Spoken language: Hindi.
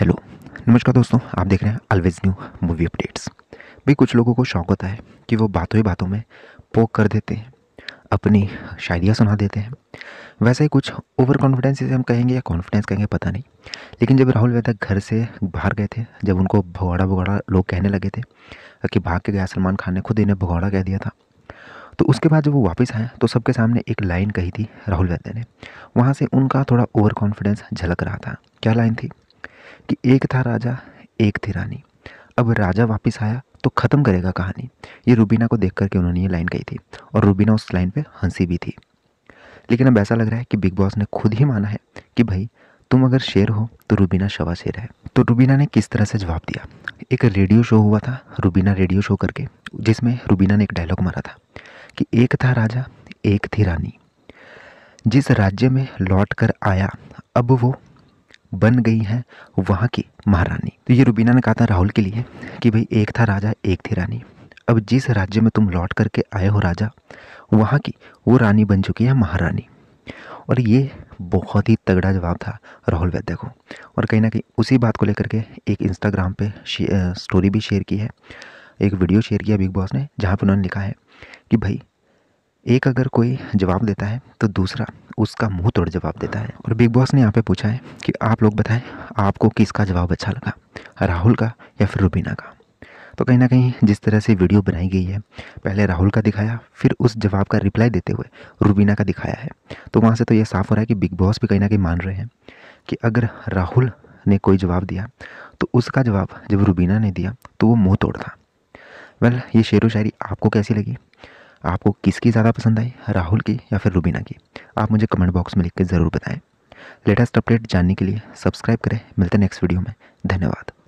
हेलो नमस्कार दोस्तों आप देख रहे हैं अलवेज न्यू मूवी अपडेट्स भाई कुछ लोगों को शौक होता है कि वो बातों ही बातों में पोक कर देते हैं अपनी शायरियाँ सुना देते हैं वैसे ही कुछ ओवर कॉन्फिडेंस जिसे हम कहेंगे या कॉन्फिडेंस कहेंगे पता नहीं लेकिन जब राहुल वेदा घर से बाहर गए थे जब उनको भगौड़ा भगौड़ा लोग कहने लगे थे कि भाग के गया सलमान खान ने खुद इन्हें भगौड़ा कह दिया था तो उसके बाद जब वो वापस आए तो सबके सामने एक लाइन कही थी राहुल वैद्य ने वहाँ से उनका थोड़ा ओवर कॉन्फिडेंस झलक रहा था क्या लाइन थी कि एक था राजा एक थी रानी अब राजा वापस आया तो ख़त्म करेगा कहानी ये रूबीना को देख करके उन्होंने ये लाइन कही थी और रूबीना उस लाइन पर हंसी भी थी लेकिन अब ऐसा लग रहा है कि बिग बॉस ने खुद ही माना है कि भाई तुम अगर शेर हो तो रूबीना शवा शेर है तो रूबीना ने किस तरह से जवाब दिया एक रेडियो शो हुआ था रूबीना रेडियो शो करके जिसमें रूबीना ने एक डायलॉग मारा था कि एक था राजा एक थी रानी जिस राज्य में लौट कर आया अब वो बन गई हैं वहाँ की महारानी तो ये रुबीना ने कहा था राहुल के लिए कि भाई एक था राजा एक थी रानी अब जिस राज्य में तुम लौट करके आए हो राजा वहाँ की वो रानी बन चुकी है महारानी और ये बहुत ही तगड़ा जवाब था राहुल वैद्य को और कहीं ना कहीं उसी बात को लेकर के एक इंस्टाग्राम पे स्टोरी भी शेयर की है एक वीडियो शेयर किया बिग बॉस ने जहाँ पर उन्होंने लिखा है कि भाई एक अगर कोई जवाब देता है तो दूसरा उसका मुंह तोड़ जवाब देता है और बिग बॉस ने यहाँ पे पूछा है कि आप लोग बताएं आपको किसका जवाब अच्छा लगा राहुल का या फिर रूबीना का तो कहीं ना कहीं जिस तरह से वीडियो बनाई गई है पहले राहुल का दिखाया फिर उस जवाब का रिप्लाई देते हुए रूबीना का दिखाया है तो वहाँ से तो ये साफ़ हो रहा है कि बिग बॉस भी कहीं ना कहीं मान रहे हैं कि अगर राहुल ने कोई जवाब दिया तो उसका जवाब जब रूबीना ने दिया तो वो मुँह तोड़ था वेल ये शेर व शायरी आपको कैसी लगी आपको किसकी ज़्यादा पसंद आई राहुल की या फिर रूबीना की आप मुझे कमेंट बॉक्स में लिख के ज़रूर बताएं लेटेस्ट अपडेट जानने के लिए सब्सक्राइब करें मिलते हैं नेक्स्ट वीडियो में धन्यवाद